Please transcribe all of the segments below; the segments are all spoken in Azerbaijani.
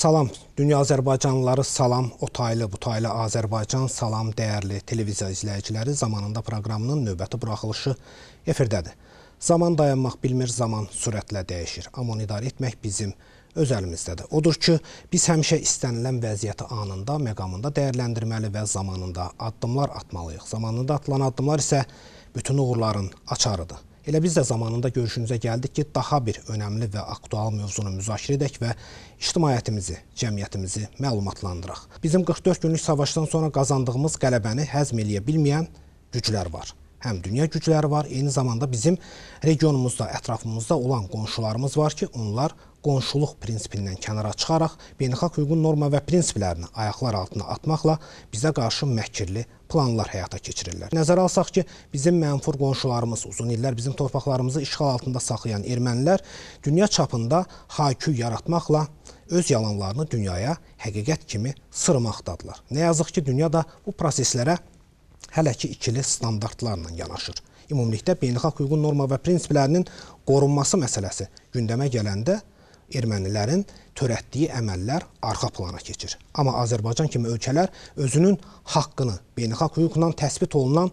Salam, dünya Azərbaycanlıları salam, o taylı, bu taylı Azərbaycan, salam dəyərli televiziya izləyiciləri zamanında proqramının növbəti buraxılışı efirdədir. Zaman dayanmaq bilmir, zaman sürətlə dəyişir, amma onu idarə etmək bizim öz əlimizdədir. Odur ki, biz həmişə istənilən vəziyyəti anında, məqamında dəyərləndirməli və zamanında addımlar atmalıyıq. Zamanında atılan addımlar isə bütün uğurların açarıdır. Elə biz də zamanında görüşünüzə gəldik ki, daha bir önəmli və aktual mövzunu müzakirə edək və ictimaiyyətimizi, cəmiyyətimizi məlumatlandıraq. Bizim 44 günlük savaşdan sonra qazandığımız qələbəni həzm eləyə bilməyən güclər var. Həm dünya gücləri var, eyni zamanda bizim regionumuzda, ətrafımızda olan qonşularımız var ki, onlar qonşuluq prinsipindən kənara çıxaraq beynəlxalq hüququn norma və prinsiplərini ayaqlar altına atmaqla bizə qarşı məkirli planlar həyata keçirirlər. Nəzərə alsaq ki, bizim mənfur qonşularımız uzun illər bizim torpaqlarımızı işğal altında saxlayan ermənilər dünya çapında haykü yaratmaqla öz yalanlarını dünyaya həqiqət kimi sırmaqdadılar. Nə yazıq ki, dünya da bu proseslərə hələ ki ikili standartlarla yanaşır. Ümumilikdə beynəlxalq hüququn norma və prinsiplərinin qorunması məsələsi gündəmə gələndə ermənilərin törətdiyi əməllər arxa plana keçir. Amma Azərbaycan kimi ölkələr özünün haqqını, beynəlxalq hüquqla təsbit olunan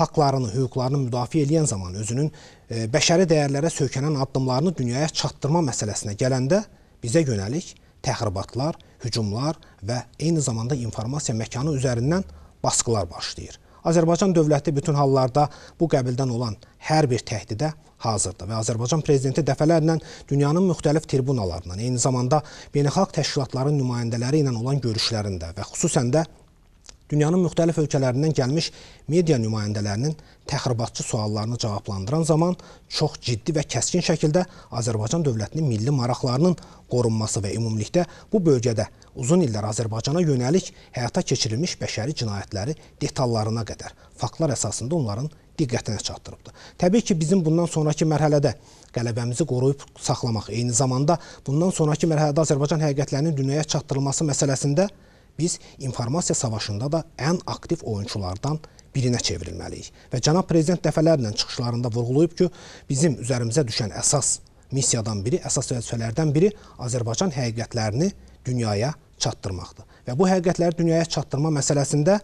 haqlarını, hüquqlarını müdafiə edən zaman özünün e, bəşəri dəyərlərə söykənən addımlarını dünyaya çatdırma məsələsinə gələndə bizə yönəlik təxribatlar, hücumlar və eyni zamanda informasiya məkanı üzərindən baskılar başlayır. Azərbaycan dövləti bütün hallarda bu qəbildən olan hər bir təhdidə hazırdır və Azərbaycan prezidenti dəfələrlə dünyanın müxtəlif tribunalarından, eyni zamanda beynəlxalq təşkilatların nümayəndələri ilə olan görüşlərində və xüsusən də dünyanın müxtəlif ölkələrindən gəlmiş media nümayəndələrinin təxribatçı suallarını cavablandıran zaman çox ciddi və kəskin şəkildə Azərbaycan dövlətinin milli maraqlarının qorunması və ümumilikdə bu bölgədə uzun illər Azərbaycana yönəlik həyata keçirilmiş bəşəri cinayətləri detallarına qədər faktlar əsasında onların diqqətinə çatdırıbdır. Təbii ki, bizim bundan sonrakı mərhələdə qələbəmizi qoruyub saxlamaq, eyni zamanda bundan sonrakı mərhələdə Azərbaycan həqiqətlərinin dünyaya çatdırılması məsələsində biz informasiya savaşında da ən aktiv oyunçulardan birinə çevrilməliyik. Və cənab prezident dəfələrlə çıxışlarında vurğulayıb ki, bizim üzərimizə düşən əsas missiyadan biri, əsas vəzifələrdən biri Azərbaycan həqiqətlərini dünyaya çatdırmaqdır. Və bu həqiqətləri dünyaya çatdırma məsələsində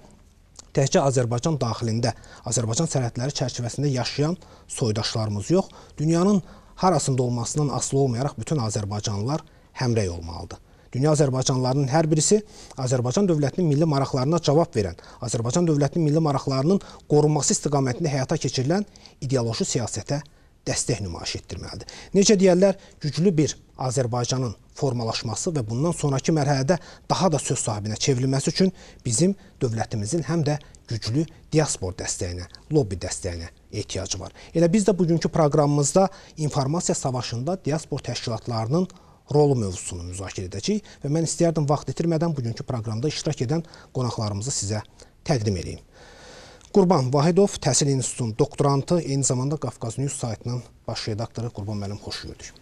təkcə Azərbaycan daxilində, Azərbaycan sərhədləri çərçivəsində yaşayan soydaşlarımız yox, dünyanın harasında olmasından asılı olmayaraq bütün Azərbaycanlılar həmrəy olmalıdır. Dünya Azərbaycanlarının hər birisi Azərbaycan dövlətinin milli maraqlarına cavab verən, Azərbaycan dövlətinin milli maraqlarının qorunması istiqamətində həyata keçirilən ideoloji siyasətə dəstək nümayiş etdirməlidir. Necə deyərlər, güclü bir Azərbaycanın formalaşması və bundan sonrakı mərhələdə daha da söz sahibinə çevrilməsi üçün bizim dövlətimizin həm də güclü diaspor dəstəyinə, lobbi dəstəyinə ehtiyacı var. Elə biz də bugünkü proqramımızda informasiya savaşında diaspor təşkilatlarının rolu mövzusunu müzakirə edəcəyik və mən istəyərdim vaxt itirmədən bugünkü proqramda iştirak edən qonaqlarımızı sizə təqdim edeyim. Qurban Vahidov, Təhsil İnstitutunun doktorantı, eyni zamanda Qafqaz News saytının baş redaktoru. Qurban mənim xoş gördük.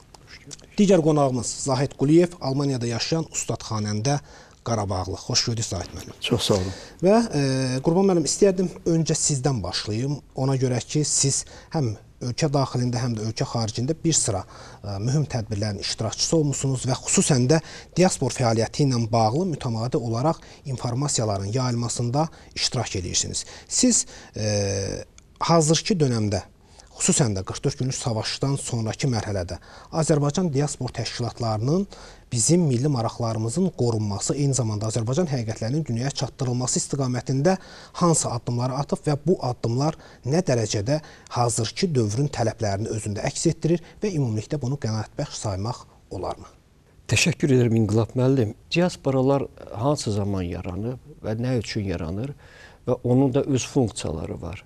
Digər qonağımız Zahid Quliyev, Almaniyada yaşayan ustadxanəndə Qarabağlı. Xoş gördük Zahid müəllim. Çox sağ olun. Və e, Qurban müəllim istəyərdim öncə sizdən başlayım. Ona görə ki, siz həm ölkə daxilində, həm də ölkə xaricində bir sıra ə, e, mühüm tədbirlərin iştirakçısı olmusunuz və xüsusən də diaspor fəaliyyəti ilə bağlı mütəmadi olaraq informasiyaların yayılmasında iştirak edirsiniz. Siz ə, e, hazırki dönəmdə xüsusən də 44 günlük savaşdan sonrakı mərhələdə Azərbaycan diaspor təşkilatlarının bizim milli maraqlarımızın qorunması, eyni zamanda Azərbaycan həqiqətlərinin dünyaya çatdırılması istiqamətində hansı addımları atıb və bu addımlar nə dərəcədə hazırki dövrün tələblərini özündə əks etdirir və ümumilikdə bunu qənaətbəxş saymaq olarmı? Təşəkkür edirəm İnqilab müəllim. Diasporalar hansı zaman yaranıb və nə üçün yaranır və onun da öz funksiyaları var.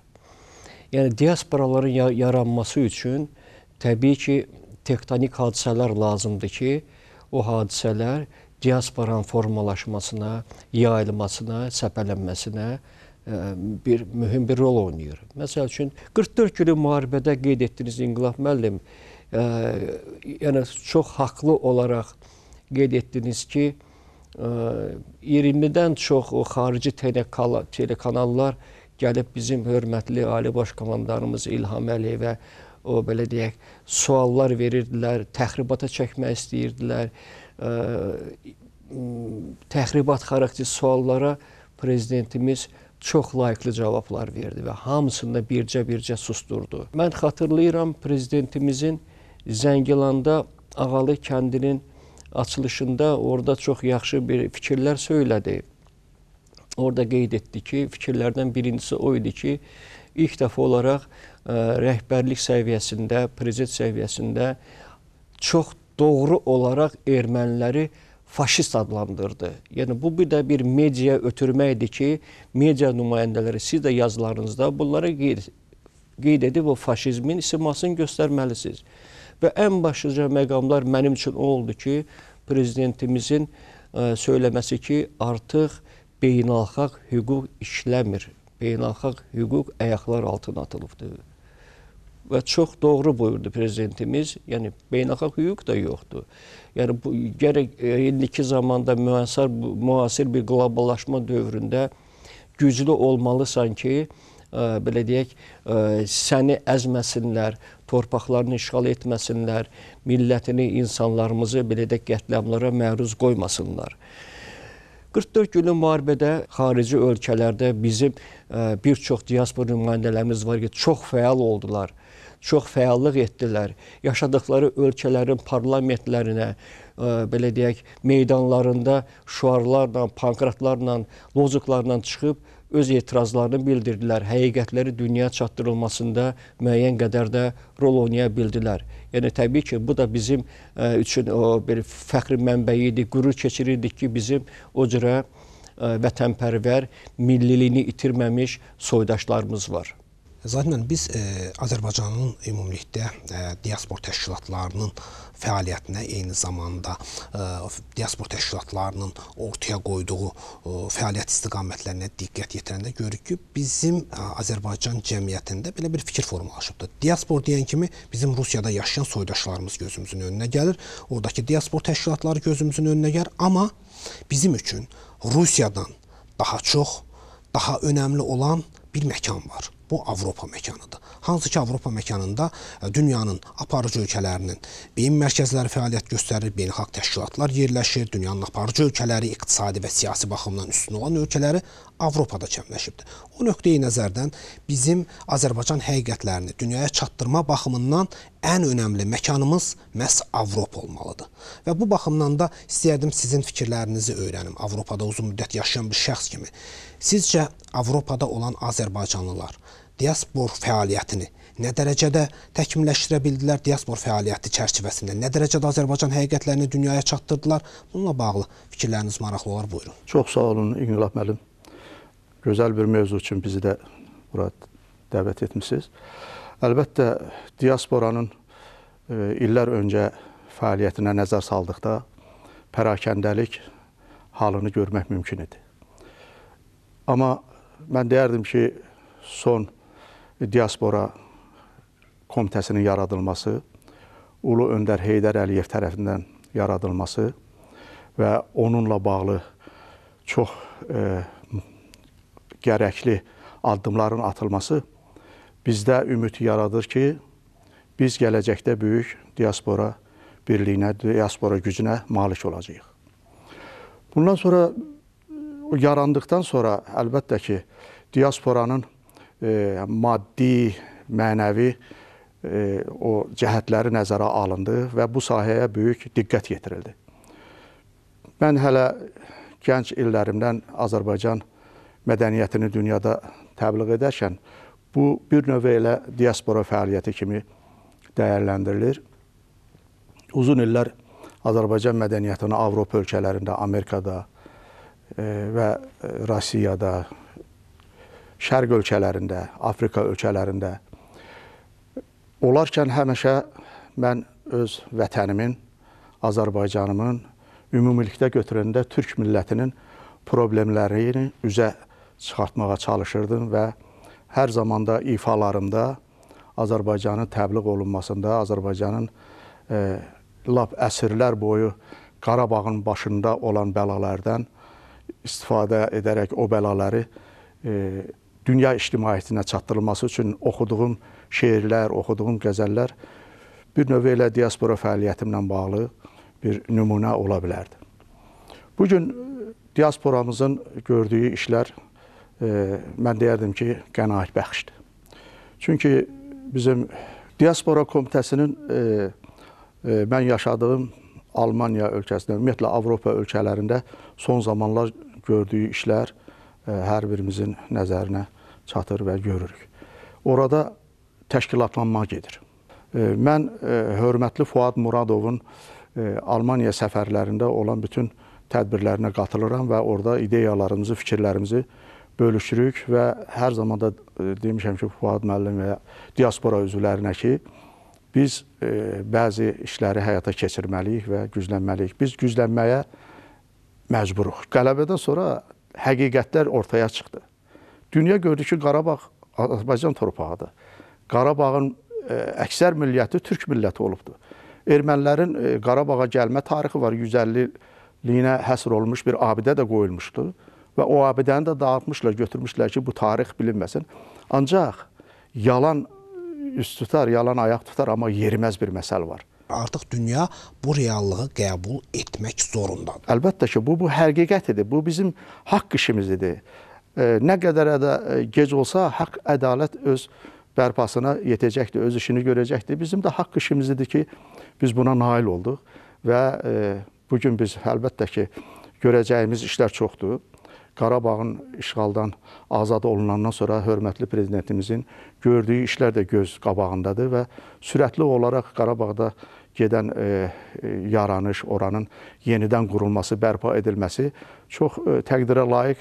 Yəni diasporaların yaranması üçün təbii ki, tektonik hadisələr lazımdır ki, o hadisələr diasporanın formalaşmasına, yayılmasına, səpələnməsinə e, bir mühüm bir rol oynayır. Məsəl üçün 44 günlük müharibədə qeyd etdiniz İnqilab müəllim, ə, e, yəni çox haqlı olaraq qeyd etdiniz ki, ə, e, 20-dən çox o xarici telekanallar gəlib bizim hörmətli Ali Baş Komandanımız İlham Əliyevə o belə deyək, suallar verirdilər, təxribata çəkmək istəyirdilər. Ə, təxribat xarakterli suallara prezidentimiz çox layiqli cavablar verdi və hamısında bircə-bircə susturdu. Mən xatırlayıram prezidentimizin Zəngilanda Ağalı kəndinin açılışında orada çox yaxşı bir fikirlər söylədi. Orada qeyd etdi ki, fikirlərdən birincisi o idi ki, ilk dəfə olaraq rəhbərlik səviyyəsində, prezident səviyyəsində çox doğru olaraq erməniləri faşist adlandırdı. Yəni bu bir də bir media ötürməkdir ki, media nümayəndələri siz də yazılarınızda bunlara qeyd, qeyd edib o faşizmin simasını göstərməlisiniz. Və ən başlıca məqamlar mənim üçün o oldu ki, prezidentimizin ə, söyləməsi ki, artıq beynəlxalq hüquq işləmir. Beynəlxalq hüquq ayaqlar altına atılıbdır və çox doğru buyurdu prezidentimiz. Yəni beynəlxalq hüquq da yoxdur. Yəni bu gərək e, indiki zamanda müasir müasir bir qloballaşma dövründə güclü olmalısan ki, ə, e, belə deyək, ə, e, səni əzməsinlər, torpaqlarını işğal etməsinlər, millətini, insanlarımızı belə də qətləmlara məruz qoymasınlar. 44 günlük müharibədə xarici ölkələrdə bizim ə, bir çox diaspor nümayəndələrimiz var ki, çox fəal oldular çox fəallıq etdilər. Yaşadıkları ölkələrin parlamentlərinə, ə, e, belə deyək, meydanlarında şuarlarla, pankratlarla, lozuklarla çıxıb öz etirazlarını bildirdilər. Həqiqətləri dünya çatdırılmasında müəyyən qədər də rol oynaya bildilər. Yəni təbii ki, bu da bizim ə, e, üçün o bir fəxri mənbəyi idi, qürur keçirirdik ki, bizim o cürə e, vətənpərvər milliliyini itirməmiş soydaşlarımız var. Zatən biz e, Azərbaycanın ümumilikdə e, diaspor təşkilatlarının fəaliyyətinə eyni zamanda e, diaspor təşkilatlarının ortaya qoyduğu e, fəaliyyət istiqamətlərinə diqqət yetirəndə görürük ki, bizim e, Azərbaycan cəmiyyətində belə bir fikir formalaşıbdır. Diaspor deyən kimi bizim Rusiyada yaşayan soydaşlarımız gözümüzün önünə gəlir, oradakı diaspor təşkilatları gözümüzün önünə gəlir, amma bizim üçün Rusiyadan daha çox, daha önəmli olan bir məkan var bu Avropa məkanıdır. Hansı ki, Avropa məkanında e, dünyanın aparıcı ölkələrinin beyin mərkəzləri fəaliyyət göstərir, beynəlxalq təşkilatlar yerləşir, dünyanın aparıcı ölkələri iqtisadi və siyasi baxımdan üstün olan ölkələri Avropada cəmləşibdir. O nöqteyi nəzərdən bizim Azərbaycan həqiqətlərini dünyaya çatdırma baxımından ən önəmli məkanımız məhz Avropa olmalıdır. Və bu baxımdan da istəyərdim sizin fikirlərinizi öyrənim Avropada uzun müddət yaşayan bir şəxs kimi. Sizcə Avropada olan azərbaycanlılar diaspor fəaliyyətini nə dərəcədə təkmilləşdirə bildilər diaspor fəaliyyəti çərçivəsində? Nə dərəcədə Azərbaycan həqiqətlərini dünyaya çatdırdılar? Bununla bağlı fikirləriniz maraqlı olar, buyurun. Çox sağ olun İnqilab müəllim. Gözəl bir mövzu üçün bizi də bura dəvət etmisiniz. Əlbəttə diasporanın e, illər öncə fəaliyyətinə nəzər saldıqda pərakəndəlik halını görmək mümkün idi. Amma mən deyərdim ki, son diaspora komitəsinin yaradılması, Ulu Öndər Heydər Əliyev tərəfindən yaradılması və onunla bağlı çox e, gərəkli addımların atılması bizdə ümid yaradır ki, biz gələcəkdə böyük diaspora birliyinə, diaspora gücünə malik olacağıq. Bundan sonra O yarandıqdan sonra əlbəttə ki, diasporanın e, maddi, mənəvi e, o cəhətləri nəzərə alındı və bu sahəyə böyük diqqət yetirildi. Mən hələ gənc illərimdən Azərbaycan mədəniyyətini dünyada təbliğ edərkən bu bir növ elə diaspora fəaliyyəti kimi dəyərləndirilir. Uzun illər Azərbaycan mədəniyyətini Avropa ölkələrində, Amerikada, və e, Rusiyada, Şərq ölkələrində, Afrika ölkələrində olarkən həmişə mən öz vətənimin, Azərbaycanımın ümumilikdə götürəndə türk millətinin problemlərini üzə çıxartmağa çalışırdım və hər zamanda ifalarımda Azərbaycanın təbliğ olunmasında, Azərbaycanın e, lap əsrlər boyu Qarabağın başında olan bəlalardan istifadə edərək o bəlaları e, dünya ictimaiyyətinə çatdırılması üçün oxuduğum şeirlər, oxuduğum qəzəllər bir növ elə diaspora fəaliyyətimlə bağlı bir nümunə ola bilərdi. Bu gün e, diasporamızın gördüyü işlər e, mən deyərdim ki, qənaət bəxşdir. Çünki bizim diaspora komitəsinin e, e, mən yaşadığım Almaniya ölkəsində, ümumiyyətlə Avropa ölkələrində son zamanlar gördüyü işlər e, hər birimizin nəzərinə çatır və görürük. Orada təşkilatlanma gedir. E, mən e, hörmətli Fuad Muradovun Almaniya səfərlərində olan bütün tədbirlərinə qatılıram və orada ideyalarımızı, fikirlərimizi bölüşürük və hər zaman da demişəm ki, Fuad müəllim və diaspora üzvlərinə ki, biz bəzi işləri həyata keçirməliyik və güclənməliyik. Biz güclənməyə məcburuq. Qələbədən sonra həqiqətlər ortaya çıxdı. Dünya gördü ki, Qarabağ Azərbaycan torpağıdır. Qarabağın ə, e, əksər milliyyəti türk milləti olubdur. Ermənilərin ə, e, Qarabağa gəlmə tarixi var. 150-liyinə həsr olmuş bir abidə də qoyulmuşdu və o abidəni də dağıtmışlar, götürmüşlər ki, bu tarix bilinməsin. Ancaq yalan üst tutar, yalan ayaq tutar, amma yeriməz bir məsəl var artıq dünya bu reallığı qəbul etmək zorundadır. Əlbəttə ki, bu bu həqiqətidir. Bu bizim haqq işimizdir. E, nə qədər də e, gec olsa, haqq ədalət öz bərpasına yetəcəkdir, öz işini görəcəkdir. Bizim də haqq işimizdir ki, biz buna nail olduq və e, bu gün biz əlbəttə ki, görəcəyimiz işlər çoxdur. Qarabağın işğaldan azad olunandan sonra hörmətli prezidentimizin gördüyü işlər də göz qabağındadır və sürətli olaraq Qarabağda gedən e, e, yaranış, oranın yenidən qurulması, bərpa edilməsi çox e, təqdirə layiq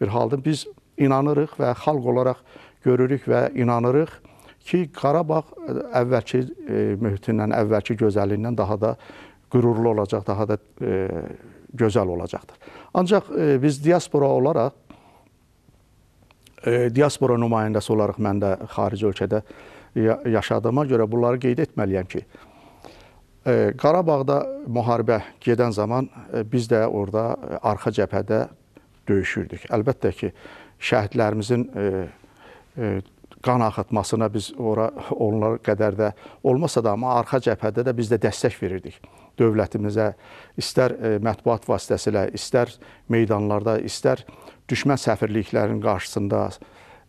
bir haldır. Biz inanırıq və xalq olaraq görürük və inanırıq ki, Qarabağ e, əvvəlki e, mühitindən, əvvəlki gözəlliyindən daha da qürurlu olacaq, daha da e, gözəl olacaqdır. Ancaq e, biz diaspora olaraq e, diaspora nümayəndəsi olaraq mən də xarici ölkədə yaşadığıma görə bunları qeyd etməliyəm ki, e, Qarabağda müharibə gedən zaman e, biz də orada arxa cəbhədə döyüşürdük. Əlbəttə ki, şəhidlərimizin e, e, qan axıtmasına biz ora onlar qədər də olmasa da amma arxa cəbhədə də biz də dəstək verirdik dövlətimizə, istər e, mətbuat vasitəsilə, istər meydanlarda, istər düşmən səfirliklərinin qarşısında,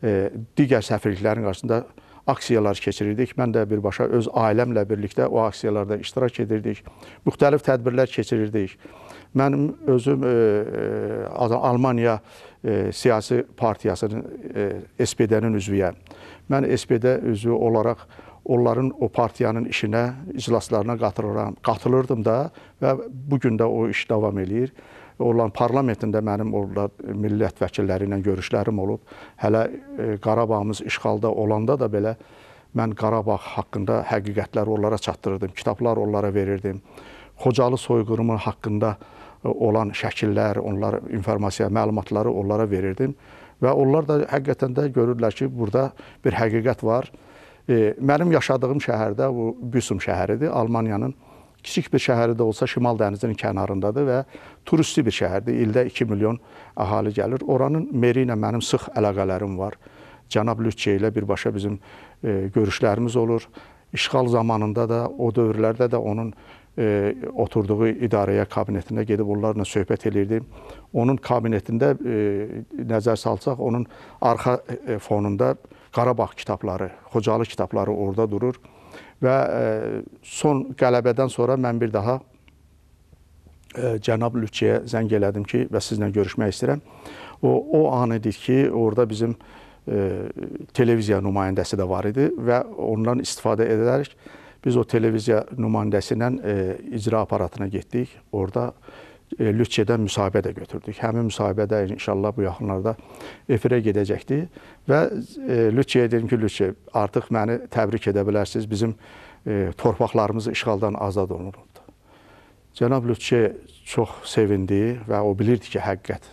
e, digər səfirliklərin qarşısında aksiyalar keçirirdik. Mən də birbaşa öz ailəmlə birlikdə o aksiyalarda iştirak edirdik. Müxtəlif tədbirlər keçirirdik. Mənim özüm e, e Almaniya e, siyasi partiyasının e, SPD-nin üzvüyəm. Mən SPD üzvü olaraq e, onların o partiyanın işinə, iclaslarına qatılıram, qatılırdım da və bu gün də o iş davam eləyir. Onların parlamentində mənim orada millət vəkilləri ilə görüşlərim olub. Hələ e, Qarabağımız işğalda olanda da belə mən Qarabağ haqqında həqiqətləri onlara çatdırırdım, kitablar onlara verirdim. Xocalı soyqırımı haqqında e, olan şəkillər, onlar informasiya, məlumatları onlara verirdim və onlar da həqiqətən də görürlər ki, burada bir həqiqət var. E, mənim yaşadığım şəhərdə bu Büsum şəhəridir. Almaniyanın kiçik bir şəhəri də olsa Şimal dənizinin kənarındadır və turistli bir şəhərdir. İldə 2 milyon əhali gəlir. Oranın meri ilə mənim sıx əlaqələrim var. Cənab Lütçe ilə birbaşa bizim e, görüşlərimiz olur. İşğal zamanında da, o dövrlərdə də onun e, oturduğu idarəyə kabinetində gedib onlarla söhbət eləyirdim. Onun kabinetində e, nəzər salsaq, onun arxa e, fonunda e, Qarabağ kitabları, Xocalı kitabları orada durur və e, son qələbədən sonra mən bir daha e, cənab Lütçiyə zəng elədim ki, və sizinlə görüşmək istəyirəm. O, o an idi ki, orada bizim e, televiziya nümayəndəsi də var idi və ondan istifadə edərək biz o televiziya nümayəndəsi ilə e, icra aparatına getdik. Orada e, E, Lütçədən müsahibə də götürdük. Həmin müsahibə də inşallah bu yaxınlarda efirə gedəcəkdi və e, Lütçəyə dedim ki, Lütçə, artıq məni təbrik edə bilərsiniz. Bizim e, torpaqlarımız işğaldan azad olunubdur. Cənab Lütçə çox sevindi və o bilirdi ki, həqiqət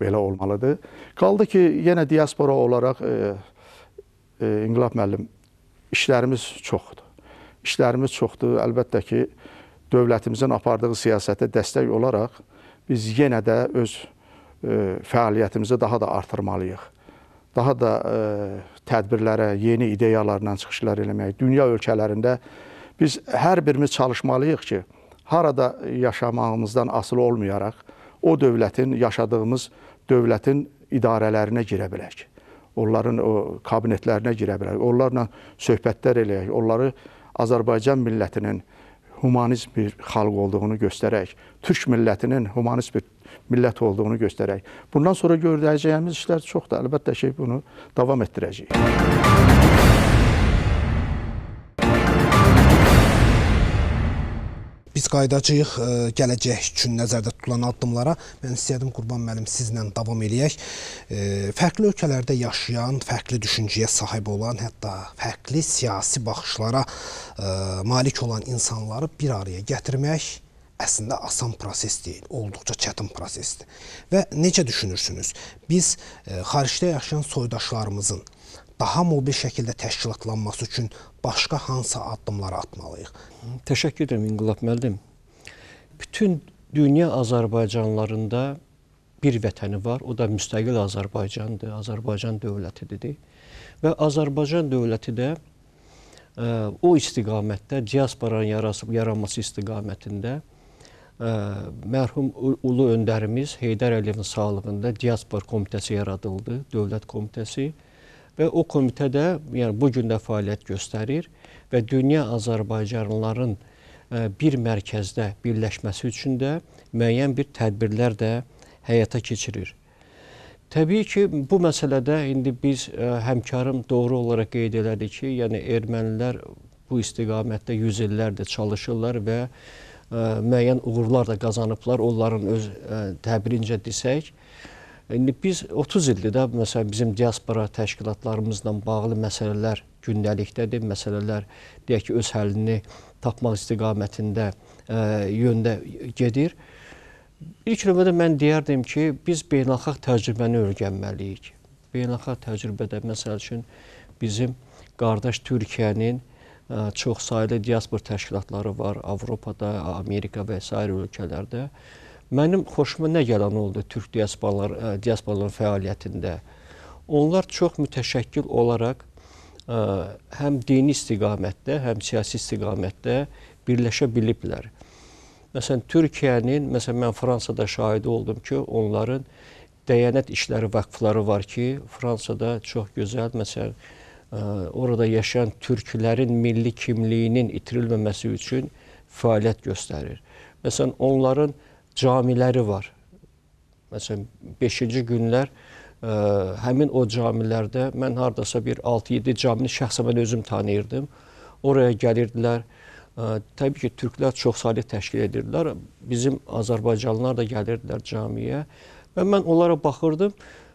belə olmalıdır. Qaldı ki, yenə diaspora olaraq e, e, İnqilab müəllim işlərimiz çoxdur. İşlərimiz çoxdur. Əlbəttə ki, dövlətimizin apardığı siyasətə dəstək olaraq biz yenə də öz e, fəaliyyətimizi daha da artırmalıyıq. Daha da e, tədbirlərə, yeni ideyalarla çıxışlar eləmək, dünya ölkələrində biz hər birimiz çalışmalıyıq ki, harada yaşamağımızdan asılı olmayaraq o dövlətin, yaşadığımız dövlətin idarələrinə girə bilək. Onların o kabinetlərinə girə bilək, onlarla söhbətlər eləyək, onları Azərbaycan millətinin humanist bir xalq olduğunu göstərək, türk millətinin humanist bir millət olduğunu göstərək. Bundan sonra görəcəyimiz işlər çoxdur. Əlbəttə ki, bunu davam etdirəcəyik. Biz qaydacıyıq e, gələcək üçün nəzərdə tutulan addımlara. Mən istəyədim Qurban müəllim sizlə davam eləyək. E, fərqli ölkələrdə yaşayan, fərqli düşüncəyə sahib olan, hətta fərqli siyasi baxışlara e, malik olan insanları bir araya gətirmək əslində asan proses deyil, olduqca çətin prosesdir. Və necə düşünürsünüz? Biz xaricdə yaşayan soydaşlarımızın daha mobil şəkildə təşkilatlanması üçün başqa hansı addımlar atmalıyıq? Təşəkkür edirəm İnqilab müəllim. Bütün dünya Azərbaycanlarında bir vətəni var, o da müstəqil Azərbaycandır, Azərbaycan dövlətidir. Və Azərbaycan dövləti də ə, e, o istiqamətdə diasporanın yarasıb yaranması istiqamətində ə, e, mərhum ulu öndərimiz Heydər Əliyevin sağlığında diaspor komitəsi yaradıldı, dövlət komitəsi. Ə, və o komitə də yəni bu gün də fəaliyyət göstərir və dünya azərbaycanlıların e, bir mərkəzdə birləşməsi üçün də müəyyən bir tədbirlər də həyata keçirir. Təbii ki, bu məsələdə indi biz ə, e, həmkarım doğru olaraq qeyd elədi ki, yəni ermənilər bu istiqamətdə 100 illərdir çalışırlar və ə, e, müəyyən uğurlar da qazanıblar onların öz ə, təbirincə desək. Ə, İndi biz 30 ildir də məsələn bizim diaspora təşkilatlarımızla bağlı məsələlər gündəlikdədir. Məsələlər deyək ki, öz həllini tapmaq istiqamətində ə, e, yöndə gedir. İlk növbədə mən deyərdim ki, biz beynəlxalq təcrübəni öyrənməliyik. Beynəlxalq təcrübədə məsəl üçün bizim qardaş Türkiyənin e, çoxsaylı diaspor təşkilatları var Avropada, Amerika və s. ölkələrdə. Mənim xoşuma nə gələn oldu Türk diasporlar e, diasporların fəaliyyətində. Onlar çox mütəşəkkil olaraq ə, e, həm dini istiqamətdə, həm siyasi istiqamətdə birləşə biliblər. Məsələn, Türkiyənin, məsələn, mən Fransada şahid oldum ki, onların dəyənət işləri vakfları var ki, Fransada çox gözəl, məsələn, ə, e, orada yaşayan türklərin milli kimliyinin itirilməməsi üçün fəaliyyət göstərir. Məsələn, onların ə, camiləri var. Məsələn, 5-ci günlər ə, e, həmin o camilərdə mən hardasa bir 6-7 camini şəxsən mən özüm tanıyırdım. Oraya gəlirdilər. Ə, e, təbii ki, türklər çox saylı təşkil edirdilər. Bizim azərbaycanlılar da gəlirdilər camiyə və mən onlara baxırdım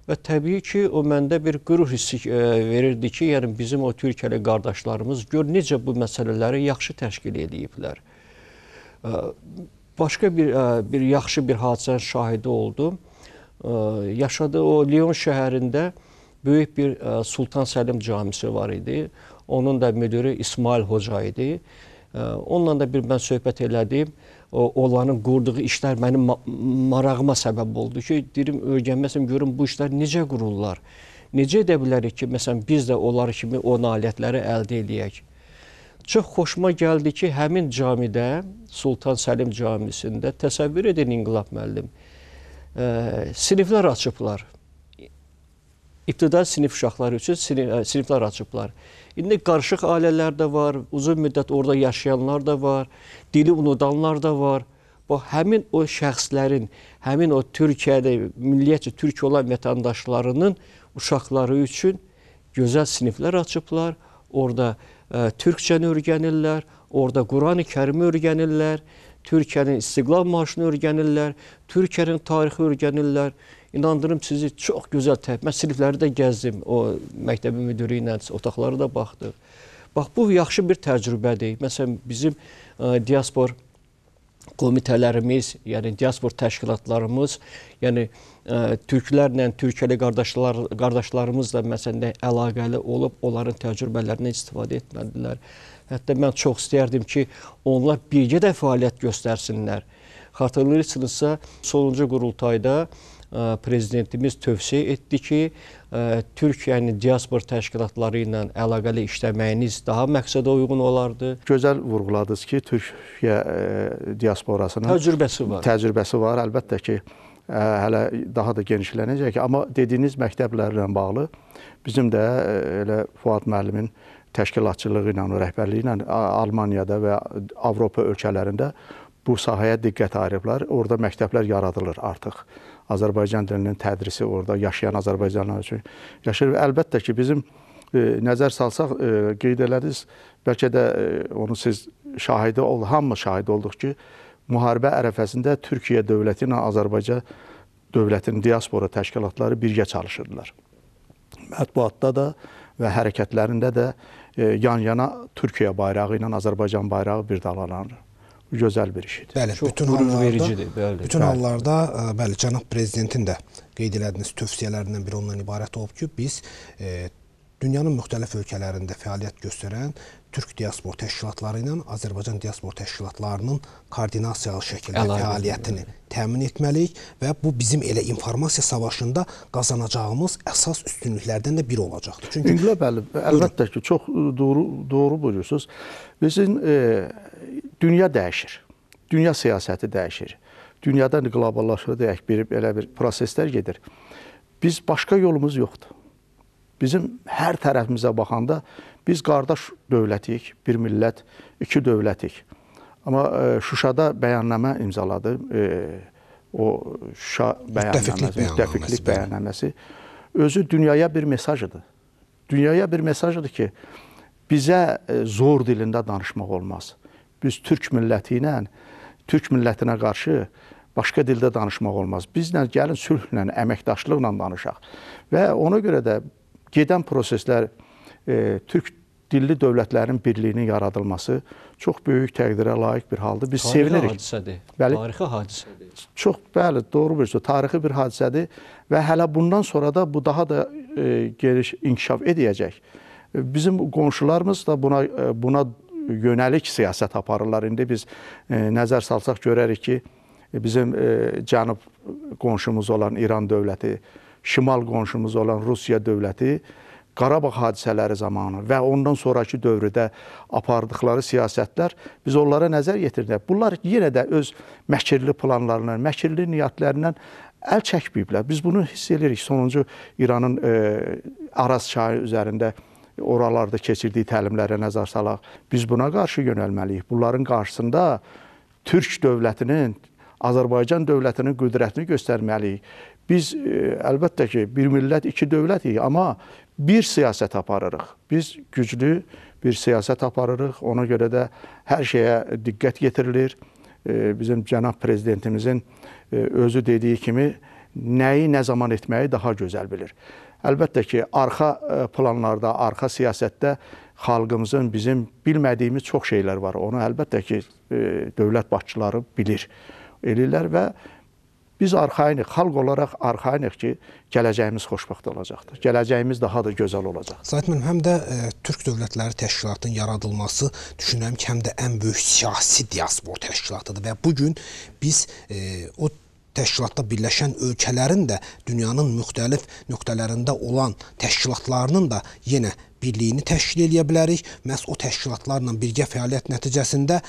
və təbii ki, o məndə bir qürur hissi ə, e, verirdi ki, yəni bizim o türkiyəli qardaşlarımız gör necə bu məsələləri yaxşı təşkil ediblər. Ə, başqa bir bir yaxşı bir hadisənin şahidi oldum. Yaşadığı o Lyon şəhərində böyük bir Sultan Səlim camisi var idi. Onun da müdiri İsmail Hoca idi. Onunla da bir mən söhbət elədim. Onların qurduğu işlər mənim marağıma səbəb oldu ki, dedim öyrənməsəm görüm bu işlər necə qururlar. Necə edə bilərik ki, məsələn biz də onlar kimi o nailiyyətləri əldə eləyək? çox xoşuma gəldi ki, həmin camidə, Sultan Səlim camisində təsəvvür edin İnqilab müəllim. E, siniflər açıblar. İbtidai sinif uşaqları üçün sinif, ə, e, siniflər açıblar. İndi qarışıq ailələr də var, uzun müddət orada yaşayanlar da var, dili unudanlar da var. Bu həmin o şəxslərin, həmin o Türkiyədə milliyyətcə türk olan vətəndaşlarının uşaqları üçün gözəl siniflər açıblar. Orada ə, türkçəni öyrənirlər, orada Qurani Kərimi öyrənirlər, Türkiyənin istiqlal marşını öyrənirlər, Türkiyənin tarixi öyrənirlər. İnandırım sizi çox gözəl təbii. Mən sinifləri də gəzdim, o məktəbin müdiri ilə otaqlara da baxdıq. Bax bu yaxşı bir təcrübədir. Məsələn bizim ə, diaspor komitələrimiz, yəni diaspor təşkilatlarımız, yəni ə, e, türklərlə, türkəli qardaşlar qardaşlarımızla məsələn əlaqəli olub onların təcrübələrindən istifadə etməlidilər. Hətta mən çox istərdim ki, onlar birgə də fəaliyyət göstərsinlər. Xatırlayırsınızsa, sonuncu qurultayda prezidentimiz tövsiyə etdi ki, Türkiyənin diaspor təşkilatları ilə əlaqəli işləməyiniz daha məqsədə uyğun olardı. Gözəl vurğuladınız ki, Türkiyə diasporasının təcrübəsi var. Təcrübəsi var, əlbəttə ki, hələ daha da genişlənəcək, amma dediyiniz məktəblərlə bağlı bizim də elə Fuad müəllimin təşkilatçılığı ilə, rəhbərliyi ilə Almaniyada və Avropa ölkələrində bu sahəyə diqqət ayırıblar. Orada məktəblər yaradılır artıq. Azərbaycan dilinin tədrisi orada yaşayan azərbaycanlılar üçün yaşayır. Və əlbəttə ki, bizim e, nəzər salsaq e, qeyd elədiniz, bəlkə də e, onu siz şahidi ol, hamı şahid olduq ki, müharibə ərəfəsində Türkiyə dövləti ilə Azərbaycan dövlətinin diaspora təşkilatları birgə çalışırdılar. Mətbuatda da və hərəkətlərində də e, yan-yana Türkiyə bayrağı ilə Azərbaycan bayrağı bir dalalanır gözəl bir işidir. Bəli, Çox bütün hallarda, bəli, bütün bəli. hallarda e, bəli cənab prezidentin də qeyd elədiniz tövsiyələrindən biri ondan ibarət olub ki, biz e, dünyanın müxtəlif ölkələrində fəaliyyət göstərən Türk diaspor təşkilatları ilə Azərbaycan diaspor təşkilatlarının koordinasiyalı şəkildə Əlavə fəaliyyətini bəli. təmin etməliyik və bu bizim elə informasiya savaşında qazanacağımız əsas üstünlüklərdən də biri olacaqdır. Çünki Üngülə bəli, əlbəttə ki, çox doğru doğru buyurursunuz. Bizim e, dünya dəyişir. Dünya siyasəti dəyişir. Dünyada qloballaşır deyək, bir elə bir proseslər gedir. Biz başqa yolumuz yoxdur. Bizim hər tərəfimizə baxanda biz qardaş dövlətik, bir millət, iki dövlətik. Amma e, Şuşada bəyannamə imzaladı. E, o Şuşa bəyannamə, müttəfiqlik bəyannəməsi özü dünyaya bir mesajıdır. Dünyaya bir mesajıdır ki, bizə e, zor dilində danışmaq olmaz biz türk milləti ilə, türk millətinə qarşı başqa dildə danışmaq olmaz. Bizlə gəlin sülhlə, əməkdaşlıqla danışaq. Və ona görə də gedən proseslər e, türk dilli dövlətlərin birliyinin yaradılması çox böyük təqdirə layiq bir haldır. Biz tarixi sevinirik. Hadisədir. Bəli. Tarixi hadisədir. Çox bəli, doğru bir söz. Tarixi bir hadisədir və hələ bundan sonra da bu daha da e, geniş inkişaf edəcək. E, bizim qonşularımız da buna e, buna yönəlik siyasət aparırlar. İndi biz e, nəzər salsaq görərik ki, bizim e, cənub qonşumuz olan İran dövləti, şimal qonşumuz olan Rusiya dövləti Qarabağ hadisələri zamanı və ondan sonrakı dövrdə apardıqları siyasətlər biz onlara nəzər yetirdik. Bunlar yenə də öz məkirli planlarından, məkirli niyyətlərindən əl çəkməyiblər. Biz bunu hiss edirik. Sonuncu İranın e, Araz çayı üzərində e, oralarda keçirdiyi təlimlərə nəzər salaq. Biz buna qarşı yönəlməliyik. Bunların qarşısında Türk dövlətinin, Azərbaycan dövlətinin qüdrətini göstərməliyik. Biz e, əlbəttə ki, bir millət, iki dövlətik, amma bir siyasət aparırıq. Biz güclü bir siyasət aparırıq. Ona görə də hər şeyə diqqət yetirilir. E, bizim cənab prezidentimizin e, özü dediyi kimi nəyi nə zaman etməyi daha gözəl bilir. Əlbəttə ki, arxa e, planlarda, arxa siyasətdə xalqımızın bizim bilmədiyimiz çox şeylər var. Onu əlbəttə ki, e, dövlət başçıları bilir, elirlər və biz arxainik, xalq olaraq arxainik ki, gələcəyimiz xoşbəxt olacaqdır. Gələcəyimiz daha da gözəl olacaq. Zahid müəllim, həm də ə, e, Türk Dövlətləri Təşkilatının yaradılması düşünürəm ki, həm də ən böyük siyasi diaspor təşkilatıdır və bu gün biz ə, o təşkilatda birləşən ölkələrin də dünyanın müxtəlif nöqtələrində olan təşkilatlarının da yenə birliyini təşkil edə bilərik. Məhz o təşkilatlarla birgə fəaliyyət nəticəsində e,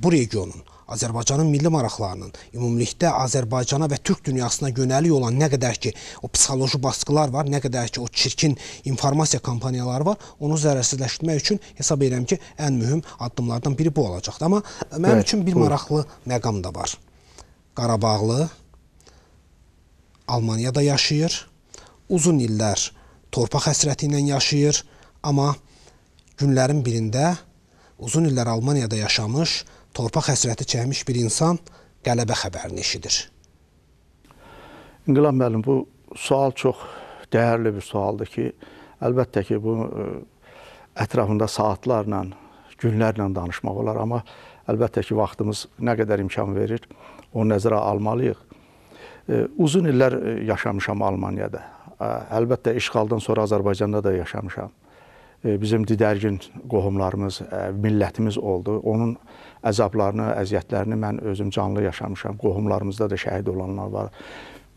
bu regionun Azərbaycanın milli maraqlarının ümumilikdə Azərbaycana və Türk dünyasına yönəlik olan nə qədər ki, o psixoloji baskılar var, nə qədər ki, o çirkin informasiya kampaniyaları var, onu zərərsizləşdirmək üçün hesab edirəm ki, ən mühüm addımlardan biri bu olacaqdır. Amma e, mənim evet, üçün bir maraqlı məqam da var. Qarabağlı Almaniyada yaşayır. Uzun illər torpaq həsrəti ilə yaşayır, amma günlərin birində uzun illər Almaniyada yaşamış, torpaq həsrəti çəkmiş bir insan qələbə xəbərini eşidir. İnqilab müəllim, bu sual çox dəyərli bir sualdır ki, əlbəttə ki, bu e, ətrafında saatlarla, günlərlə danışmaq olar, amma əlbəttə ki, vaxtımız nə qədər imkan verir onu nəzərə almalıyıq. E, uzun illər e, yaşamışam Almaniyada. E, əlbəttə, işğaldan sonra Azərbaycanda da yaşamışam. Bizim didərgin qohumlarımız, millətimiz oldu. Onun əzablarını, əziyyətlərini mən özüm canlı yaşamışam. Qohumlarımızda da şəhid olanlar var.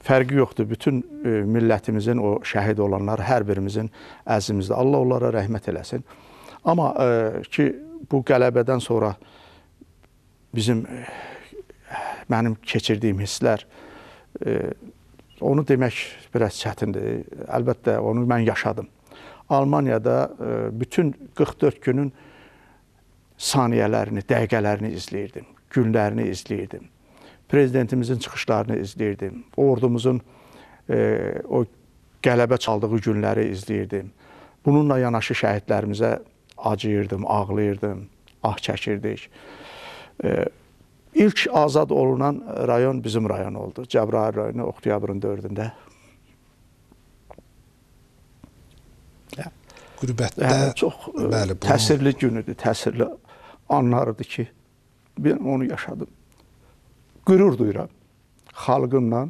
Fərqi yoxdur. Bütün millətimizin, o şəhid olanlar hər birimizin əzimizdə. Allah onlara rəhmət eləsin. Amma ki, bu qələbədən sonra bizim mənim keçirdiyim hisslər e, onu demək biraz çətindir. Əlbəttə onu mən yaşadım. Almaniyada e, bütün 44 günün saniyələrini, dəqiqələrini izləyirdim, günlərini izləyirdim. Prezidentimizin çıxışlarını izləyirdim. Ordumuzun e, o qələbə çaldığı günləri izləyirdim. Bununla yanaşı şəhidlərimizə acıyırdım, ağlayırdım, ah çəkirdik. E, İlk azad olunan rayon bizim rayon oldu. Cəbrayıl rayonu oktyabrın 4-də. Qürbətdə yəni, çox e, bəli, bunu... təsirli günüdür, təsirli anlarıdır ki, mən onu yaşadım. Qürur duyuram xalqımla,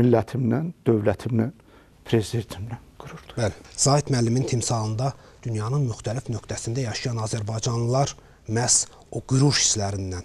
millətimlə, dövlətimlə, prezidentimlə qürur duyuram. Bəli. Zahid müəllimin timsalında dünyanın müxtəlif nöqtəsində yaşayan azərbaycanlılar məhz o qürur hisslərindən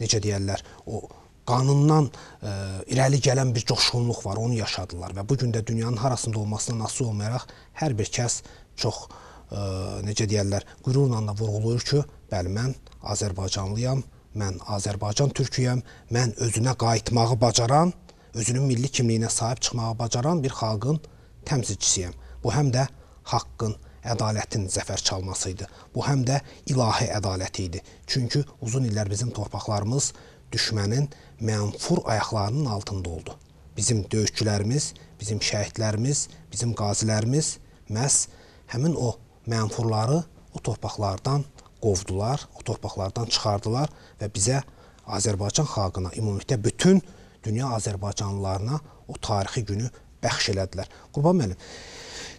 necə deyərlər, o qanundan ə, e, irəli gələn bir coşğunluq var, onu yaşadılar və bu gün də dünyanın harasında olmasına nasil olmayaraq hər bir kəs çox ə, e, necə deyərlər, qürurla da vurğulayır ki, bəli mən Azərbaycanlıyam, mən Azərbaycan türküyəm, mən özünə qayıtmağı bacaran, özünün milli kimliyinə sahib çıxmağı bacaran bir xalqın təmsilçisiyəm. Bu həm də haqqın ədalətin zəfər çalması idi. Bu həm də ilahi ədalət idi. Çünki uzun illər bizim torpaqlarımız düşmənin mənfur ayaqlarının altında oldu. Bizim döyüşçülərimiz, bizim şəhidlərimiz, bizim qazilərimiz məhz həmin o mənfurları o torpaqlardan qovdular, o torpaqlardan çıxardılar və bizə Azərbaycan xalqına, ümumilikdə bütün dünya Azərbaycanlılarına o tarixi günü bəxş elədilər. Qurban müəllim,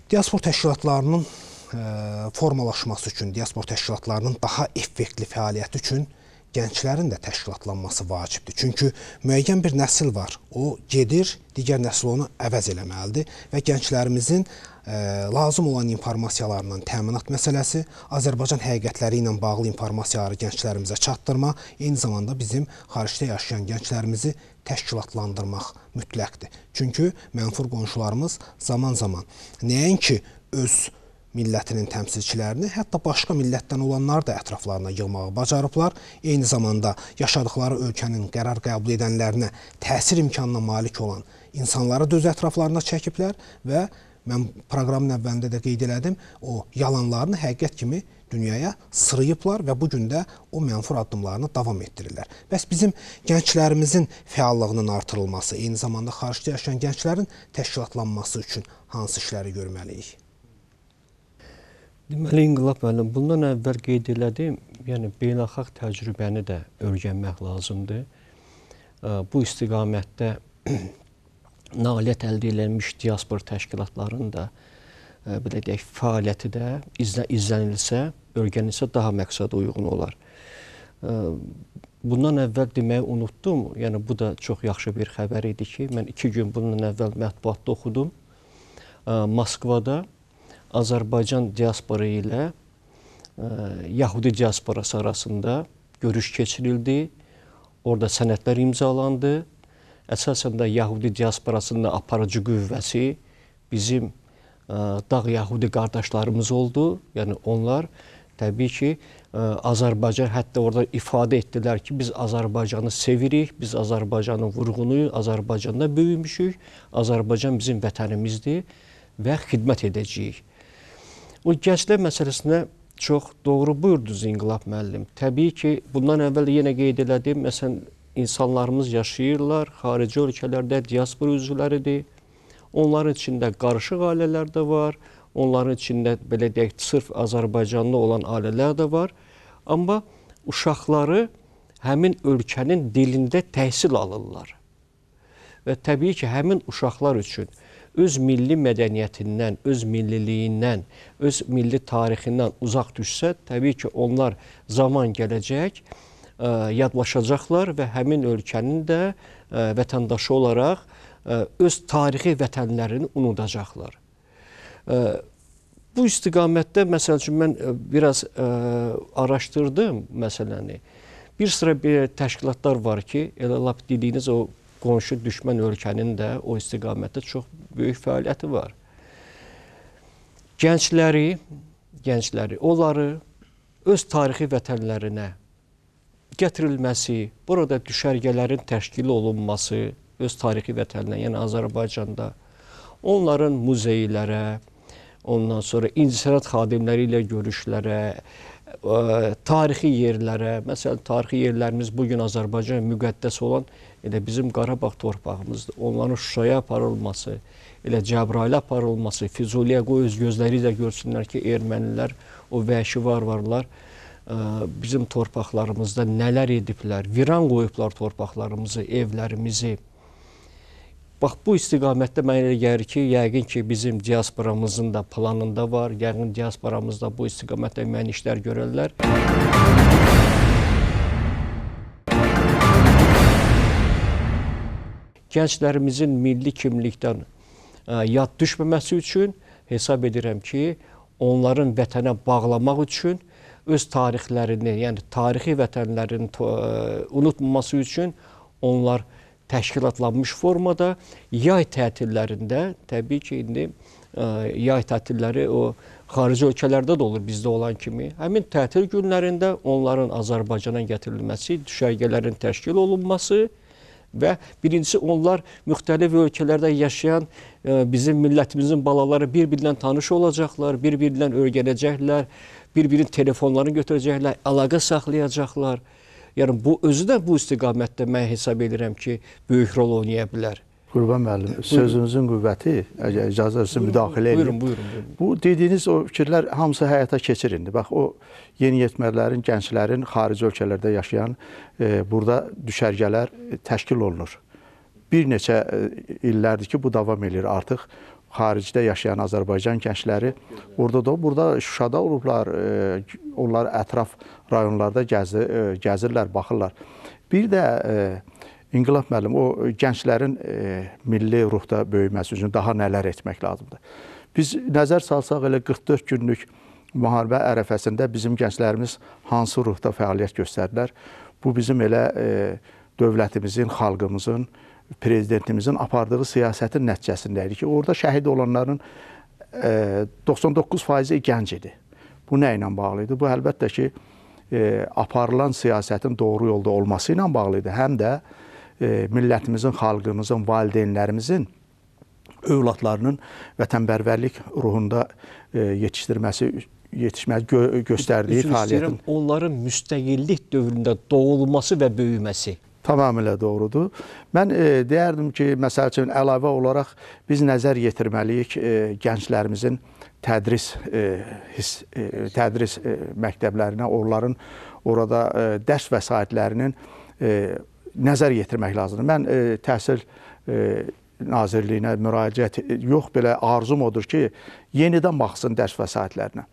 diaspor təşkilatlarının formalaşması üçün, diaspor təşkilatlarının daha effektli fəaliyyəti üçün gənclərin də təşkilatlanması vacibdir. Çünki müəyyən bir nəsil var. O gedir, digər nəsil onu əvəz eləməlidir və gənclərimizin ə, lazım olan informasiyalarla təminat məsələsi, Azərbaycan həqiqətləri ilə bağlı informasiyaları gənclərimizə çatdırma, eyni zamanda bizim xaricdə yaşayan gənclərimizi təşkilatlandırmaq mütləqdir. Çünki mənfur qonşularımız zaman-zaman nəinki öz millətinin təmsilçilərini, hətta başqa millətdən olanlar da ətraflarına yığmağı bacarıblar. Eyni zamanda yaşadıkları ölkənin qərar qəbul edənlərinə təsir imkanına malik olan insanları da öz ətraflarına çəkiblər və mən proqramın əvvəlində də qeyd elədim, o yalanlarını həqiqət kimi dünyaya sırıyıblar və bu gün də o mənfur addımlarını davam etdirirlər. Bəs bizim gənclərimizin fəallığının artırılması, eyni zamanda xaricdə yaşayan gənclərin təşkilatlanması üçün hansı işləri görməliyik? Deməli, inqilab müəllim, bundan əvvəl qeyd elədim, yəni beynəlxalq təcrübəni də öyrənmək lazımdır. Bu istiqamətdə nailiyyət əldə edilmiş diaspor təşkilatlarının da belə deyək, fəaliyyəti də izlə, izlənilsə, öyrənilsə daha məqsədə uyğun olar. Bundan əvvəl deməyi unutdum, yəni bu da çox yaxşı bir xəbər idi ki, mən iki gün bundan əvvəl mətbuatda oxudum. Moskvada Azərbaycan diasporu ilə e, Yəhudi diasporası arasında görüş keçirildi. Orada sənədlər imzalandı. Əsasən də Yəhudi diasporasının aparıcı qüvvəsi bizim e, dağ Yəhudi qardaşlarımız oldu. Yəni onlar təbii ki, e, Azərbaycan hətta orada ifadə etdilər ki, biz Azərbaycanı sevirik, biz Azərbaycanın vurğunuyuq, Azərbaycanda böyümüşük, Azərbaycan bizim vətənimizdir və xidmət edəcəyik. O gənclər məsələsinə çox doğru buyurdunuz İnqilab müəllim. Təbii ki, bundan əvvəl yenə qeyd elədim, məsələn, insanlarımız yaşayırlar, xarici ölkələrdə diaspora üzvləridir. Onların içində qarışıq ailələr də var, onların içində belə deyək, sırf Azərbaycanlı olan ailələr də var. Amma uşaqları həmin ölkənin dilində təhsil alırlar. Və təbii ki, həmin uşaqlar üçün öz milli mədəniyyətindən, öz milliliyindən, öz milli tarixindən uzaq düşsə, təbii ki, onlar zaman gələcək, e, yadlaşacaqlar və həmin ölkənin də e, vətəndaşı olaraq e, öz tarixi vətənlərini unudacaqlar. Bu istiqamətdə, məsəl üçün, mən biraz araşdırdım məsələni. Bir sıra bir təşkilatlar var ki, elə lap dediyiniz o qonşu düşmən ölkənin də o istiqamətdə çox böyük fəaliyyəti var. Gəncləri, gəncləri, onları öz tarixi vətənlərinə gətirilməsi, burada düşərgələrin təşkil olunması, öz tarixi vətəninə, yəni Azərbaycanda onların muzeylərə, ondan sonra incisərat xadimləri ilə görüşlərə, ə, e, tarixi yerlərə, məsələn, tarixi yerlərimiz bu gün Azərbaycan müqəddəs olan elə yəni bizim Qarabağ torpağımızdır. Onların Şuşaya aparılması, elə Cəbrailə aparılması, Füzuliyə qoy öz gözləri ilə görsünlər ki, ermənilər, o vəhşi varvarlar ə, e, bizim torpaqlarımızda nələr ediblər, viran qoyublar torpaqlarımızı, evlərimizi. Bax bu istiqamətdə mən elə gəlir ki, yəqin ki, bizim diasporamızın da planında var. Yəqin diasporamızda bu istiqamətdə müəyyən işlər görürlər. Gənclərimizin milli kimlikdən yad düşməməsi üçün hesab edirəm ki, onların vətənə bağlamaq üçün öz tarixlərini, yəni tarixi vətənlərin unutmaması üçün onlar təşkilatlanmış formada yay tətillərində təbii ki, indi ə, yay tətilləri o xarici ölkələrdə də olur bizdə olan kimi. Həmin tətil günlərində onların Azərbaycana gətirilməsi, düşərgələrin təşkil olunması, Və birincisi onlar müxtəlif ölkələrdə yaşayan e, bizim millətimizin balaları bir-birindən tanış olacaqlar, bir-birindən öyrənəcəklər, bir-birinin telefonlarını götürəcəklər, əlaqə saxlayacaqlar. Yəni bu özü də bu istiqamətdə mən hesab edirəm ki, böyük rol oynaya bilər. Qurban müəllim, sözünüzün qüvvəti, əgər icazə olsun müdaxilə edin. Buyurun, buyurun, buyurun. Bu dediyiniz o fikirlər hamısı həyata keçir indi. Bax o yeniyetmələrin, gənclərin xarici ölkələrdə yaşayan e, burada düşərgələr təşkil olunur. Bir neçə e, illərdir ki, bu davam edir artıq xaricdə yaşayan Azərbaycan gəncləri orada da, burada Şuşada olublar, e, onlar ətraf rayonlarda gəzir, e, gəzirlər, baxırlar. Bir də e, İnqilab müəllim, o gənclərin e, milli ruhda böyüməsi üçün daha nələr etmək lazımdır? Biz nəzər salsaq elə 44 günlük müharibə ərəfəsində bizim gənclərimiz hansı ruhda fəaliyyət göstərdilər? Bu bizim elə e, dövlətimizin, xalqımızın, prezidentimizin apardığı siyasətin nəticəsində idi ki, orada şəhid olanların 99%-i e, gənc idi. Bu nə ilə bağlı idi? Bu əlbəttə ki, aparılan siyasətin doğru yolda olması ilə bağlı idi. Həm də E, millətimizin, xalqımızın, valideynlərimizin övladlarının vətənpərvərlik ruhunda e, yetişdirməsi yetişməli gö göstərdiyi fəaliyyətin onların müstəqillik dövründə doğulması və böyüməsi tamamilə doğrudur. Mən e, deyərdim ki, məsəl üçün əlavə olaraq biz nəzər yetirməliyik e, gənclərimizin tədris e, his, e, tədris e, məktəblərinə, onların orada e, dərs vəsaitlərinin e, nəzər yetirmək lazımdır. Mən e, təhsil e, Nazirliyinə müraciət yox, belə arzum odur ki, yenidən baxsın dərs vəsaitlərinə.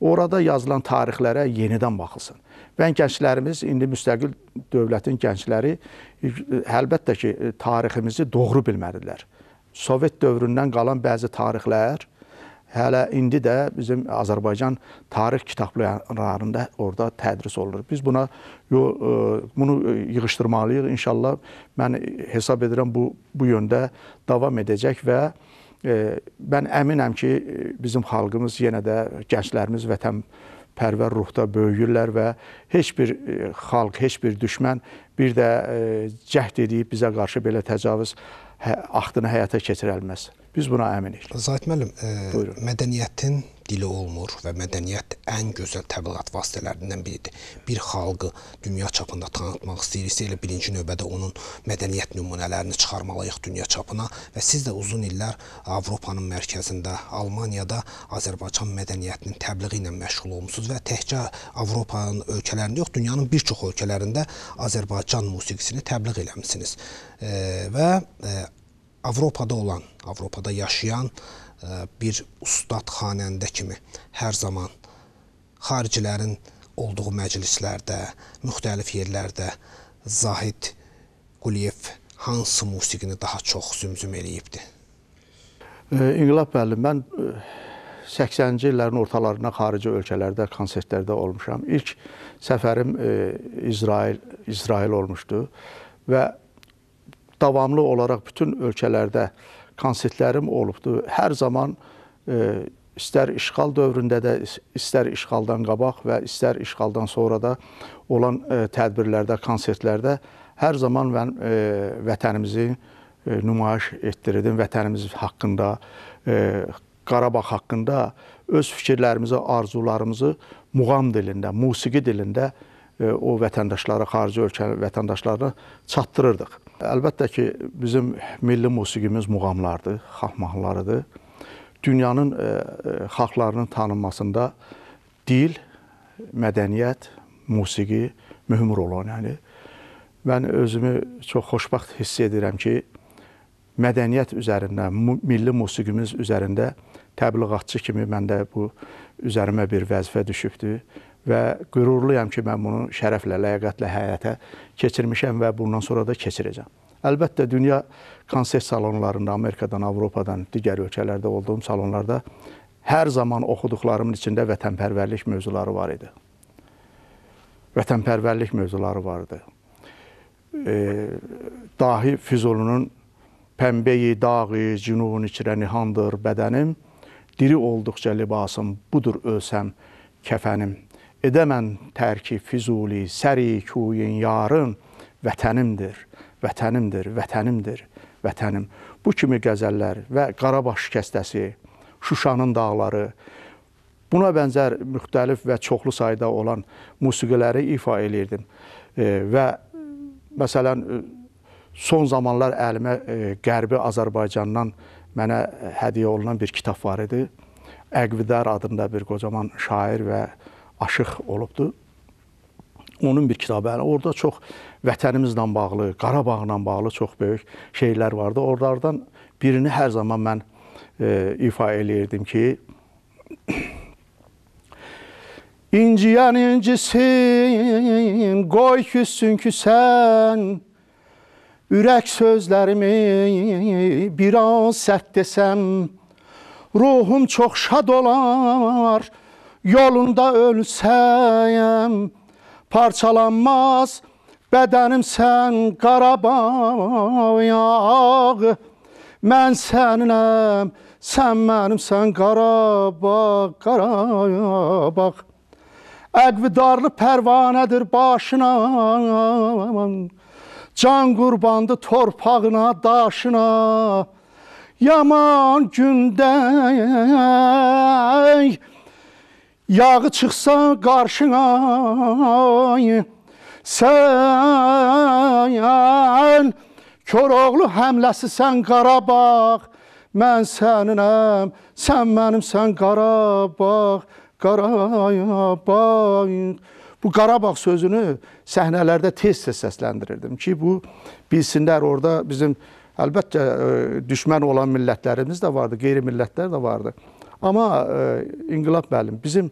Orada yazılan tarixlərə yenidən baxılsın. Və gənclərimiz, indi müstəqil dövlətin gəncləri e, əlbəttə ki, e, tariximizi doğru bilməlidirlər. Sovet dövründən qalan bəzi tarixlər hələ indi də bizim Azərbaycan tarix kitablarında orada tədris olunur. Biz buna e, bunu e, yığışdırmalıyıq. İnşallah mən hesab edirəm bu bu yöndə davam edəcək və e, mən əminəm ki, bizim xalqımız yenə də gənclərimiz vətən pərvər ruhda böyüyürlər və heç bir xalq, heç bir düşmən bir də cəhd edib bizə qarşı belə təcavüz hə, aktını həyata keçirə bilməz. Biz buna əminik. Zahid müəllim, e, mədəniyyətin dili olmur və mədəniyyət ən gözəl təbliğat vasitələrindən biridir. Bir xalqı dünya çapında tanıtmaq istəyirsə, elə birinci növbədə onun mədəniyyət nümunələrini çıxarmalıyıq dünya çapına və siz də uzun illər Avropanın mərkəzində, Almaniyada Azərbaycan mədəniyyətinin təbliği ilə məşğul olmusunuz və təkcə Avropanın ölkələrində yox, dünyanın bir çox ölkələrində Azərbaycan musiqisini təbliğ eləmisiniz. E, və e, Avropada olan, Avropada yaşayan E, bir ustad xanəndə kimi hər zaman xaricilərin olduğu məclislərdə, müxtəlif yerlərdə Zahid Quliyev hansı musiqini daha çox zümzüm eləyibdi? E, İnqilab müəllim, mən 80-ci e, illərin ortalarında xarici ölkələrdə konsertlərdə olmuşam. İlk səfərim e, İsrail İsrail olmuşdu və davamlı olaraq bütün ölkələrdə konsertlərim olubdur. Hər zaman e, istər işğal dövründə də, istər işğaldan qabaq və istər işğaldan sonra da olan e, tədbirlərdə, konsertlərdə hər zaman mən e, vətənimizi e, nümayiş etdirdim. Vətənimiz haqqında, e, Qarabağ haqqında öz fikirlərimizi, arzularımızı muğam dilində, musiqi dilində E, o vətəndaşlara, xarici ölkə vətəndaşlarına çatdırırdıq. Əlbəttə ki, bizim milli musiqimiz muğamlardır, xalq mahnılarıdır. Dünyanın e, e, xalqlarının tanınmasında dil, mədəniyyət, musiqi mühüm rol oynayır. Mən özümü çox xoşbaxt hiss edirəm ki, mədəniyyət üzərində, milli musiqimiz üzərində təbliğatçı kimi məndə bu üzərimə bir vəzifə düşübdür və qürurluyam ki, mən bunu şərəflə, ləyaqətlə həyata keçirmişəm və bundan sonra da keçirəcəm. Əlbəttə, dünya konsert salonlarında, Amerikadan, Avropadan, digər ölkələrdə olduğum salonlarda hər zaman oxuduqlarımın içində vətənpərvərlik mövzuları var idi. Vətənpərvərlik mövzuları vardı. E, dahi Füzulunun Pəmbəyi, dağı, cünun, içrə nihandır bədənim, diri olduqca libasım, budur ölsəm, kəfənim edə mən tərki Füzuli, səri kuyin yarım vətənimdir, vətənimdir, vətənimdir, vətənim. Bu kimi qəzəllər və Qarabaş kəstəsi, Şuşanın dağları, buna bənzər müxtəlif və çoxlu sayda olan musiqiləri ifa eləyirdim. E, və məsələn, e, son zamanlar əlimə e, Qərbi Azərbaycandan mənə hədiyyə olunan bir kitab var idi. Əqvidar adında bir qocaman şair və aşıq olubdur. Onun bir kitabı. Yəni orada çox vətənimizlə bağlı, Qarabağla bağlı çox böyük şeylər vardı. Oralardan birini hər zaman mən e, ifa eləyirdim ki, İnciyen incisin, qoy küssün ki sən, Ürək sözlərimi bir an sərt desəm, Ruhum çox şad olar, Yolunda ölsəyəm parçalanmaz bədənim sən Qarabağ Mən səninəm, sən mənimsən Qarabağ, Qarabağ Əqvidarlı pərvanədir başına Can qurbandı torpağına, daşına Yaman gündə Yağı çıxsa qarşına Sən Koroğlu həmləsi sən Qarabağ Mən səninəm, sən mənimsən Qarabağ Qarabağ Bu Qarabağ sözünü səhnələrdə tez-tez səsləndirirdim ki, bu bilsinlər orada bizim Əlbəttə e, düşmən olan millətlərimiz də vardı, qeyri-millətlər də vardı. Amma e, İnqilab müəllim, bizim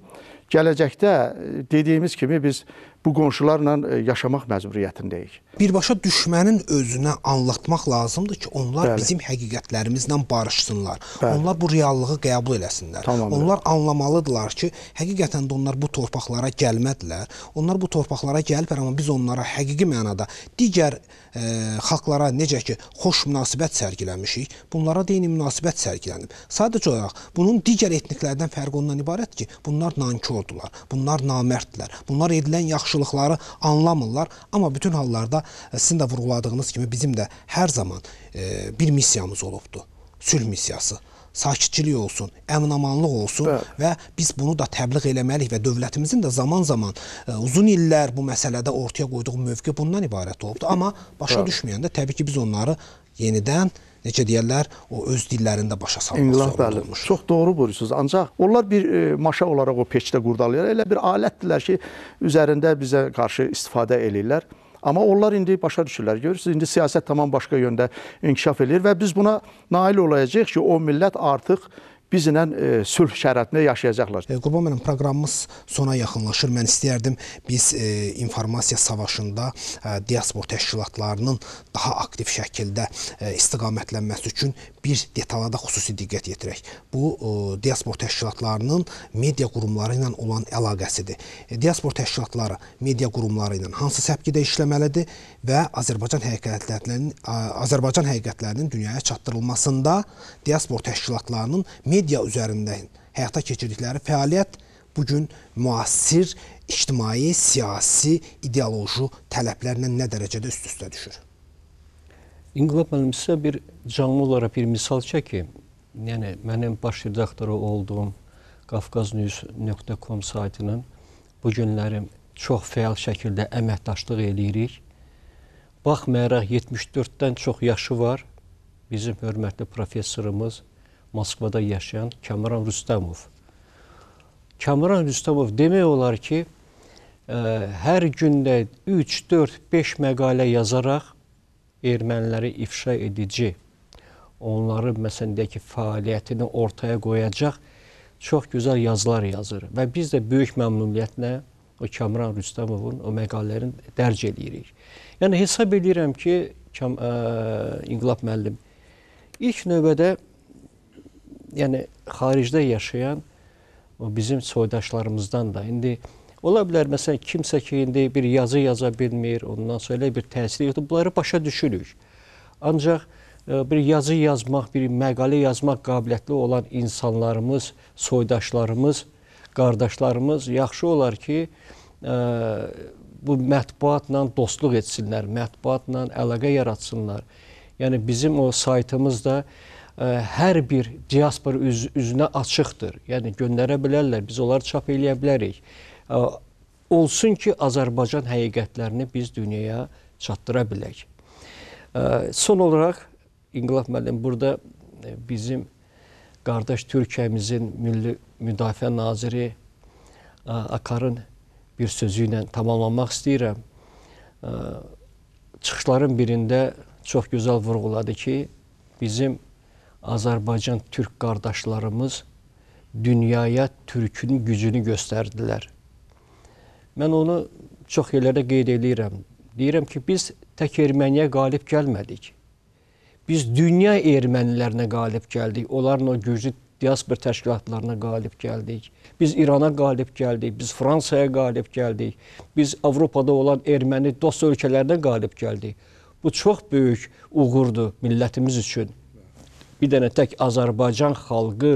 gələcəkdə e, dediyimiz kimi biz bu qonşularla e, yaşamaq məcburiyyətindəyik. Birbaşa düşmənin özünə anlatmaq lazımdır ki, onlar Bəli. bizim həqiqətlərimizlə barışsınlar. Bəli. Onlar bu reallığı qəbul eləsinlər. Tamamilə. Onlar anlamalıdırlar ki, həqiqətən də onlar bu torpaqlara gəlmədilər. Onlar bu torpaqlara gəliblər, amma biz onlara həqiqi mənada digər ə, e, xalqlara necə ki, xoş münasibət sərgiləmişik, bunlara da eyni münasibət sərgilənib. Sadəcə olaraq bunun digər etniklərdən fərqi ondan ibarət ki, bunlar nankordular, bunlar namərddirlər. Bunlar edilən yaxşı qarşılıqları anlamırlar. Amma bütün hallarda e, sizin də vurğuladığınız kimi bizim də hər zaman e, bir missiyamız olubdur. Sülh missiyası sakitçilik olsun, əminamanlıq olsun Bəli. və biz bunu da təbliğ eləməliyik və dövlətimizin də zaman-zaman e, uzun illər bu məsələdə ortaya qoyduğu mövqe bundan ibarət olubdur. Amma başa Bəli. düşməyəndə təbii ki, biz onları yenidən necə deyirlər, o öz dillərində başa salmaq İnqilab zorunda olmuş. Çox doğru buyurursunuz. Ancaq onlar bir e, maşa olaraq o peçdə qurdalayır. Elə bir alətdirlər ki, üzərində bizə qarşı istifadə eləyirlər. Amma onlar indi başa düşürlər. Görürsüz, indi siyasət tamam başqa yöndə inkişaf eləyir və biz buna nail olacağıq ki, o millət artıq bizlə e, sülh şəraitində yaşayacaqlar. E, Qurban müəllim, proqramımız sona yaxınlaşır. Mən istəyərdim biz e, informasiya savaşında e, diaspor təşkilatlarının daha aktiv şəkildə e, istiqamətlənməsi üçün bir detala da xüsusi diqqət yetirək. Bu e, diaspor təşkilatlarının media qurumları ilə olan əlaqəsidir. E, diaspor təşkilatları media qurumları ilə hansı səpkidə işləməlidir? və Azərbaycan həqiqətlərinin Azərbaycan həqiqətlərinin dünyaya çatdırılmasında diaspor təşkilatlarının media üzərində həyata keçirdikləri fəaliyyət bu gün müasir ictimai, siyasi, ideoloji tələblərlə nə dərəcədə üst-üstə düşür? İnqilab müəllim sizə bir canlı olaraq bir misal çəki. Yəni mənim baş redaktoru olduğum qafqaznews.com saytının bu günləri çox fəal şəkildə əməkdaşlıq eləyirik. Baxmayaraq 74-dən çox yaşı var bizim hörmətli professorımız Moskvada yaşayan Kamran Rüstəmov. Kamran Rüstəmov demək olar ki, ə, e, hər gündə 3, 4, 5 məqalə yazaraq erməniləri ifşa edici, onların məsələn deyək ki, fəaliyyətini ortaya qoyacaq çox gözəl yazılar yazır və biz də böyük məmnuniyyətlə o Kamran Rüstəmovun o məqalələrini dərc eləyirik. Yəni hesab edirəm ki, Kam ə, İnqilab müəllim ilk növbədə yəni xaricdə yaşayan o bizim soydaşlarımızdan da indi ola bilər məsələn kimsə ki indi bir yazı yaza bilmir, ondan sonra elə bir təsir yoxdur. Bunları başa düşürük. Ancaq bir yazı yazmaq, bir məqalə yazmaq qabiliyyətli olan insanlarımız, soydaşlarımız qardaşlarımız yaxşı olar ki, ə, e, bu mətbuatla dostluq etsinlər, mətbuatla əlaqə yaratsınlar. Yəni bizim o saytımızda ə, e, hər bir diaspora üz üzünə açıqdır. Yəni göndərə bilərlər, biz onları çap eləyə bilərik. Ə, e, olsun ki, Azərbaycan həqiqətlərini biz dünyaya çatdıra bilək. Ə, son olaraq İnqilab müəllim burada bizim qardaş Türkiyəmizin Milli Müdafiə Naziri Akarın bir sözü ilə tamamlamaq istəyirəm. Çıxışların birində çox gözəl vurğuladı ki, bizim Azərbaycan türk qardaşlarımız dünyaya türkün gücünü göstərdilər. Mən onu çox yerlərdə qeyd eləyirəm. Deyirəm ki, biz tək Erməniyə qalib gəlmədik. Biz dünya ermənilərinə qalib gəldik. Onların o güclü diaspor təşkilatlarına qalib gəldik. Biz İrana qalib gəldik, biz Fransaya qalib gəldik. Biz Avropada olan erməni dost ölkələrinə qalib gəldik. Bu çox böyük uğurdur millətimiz üçün. Bir dənə tək Azərbaycan xalqı,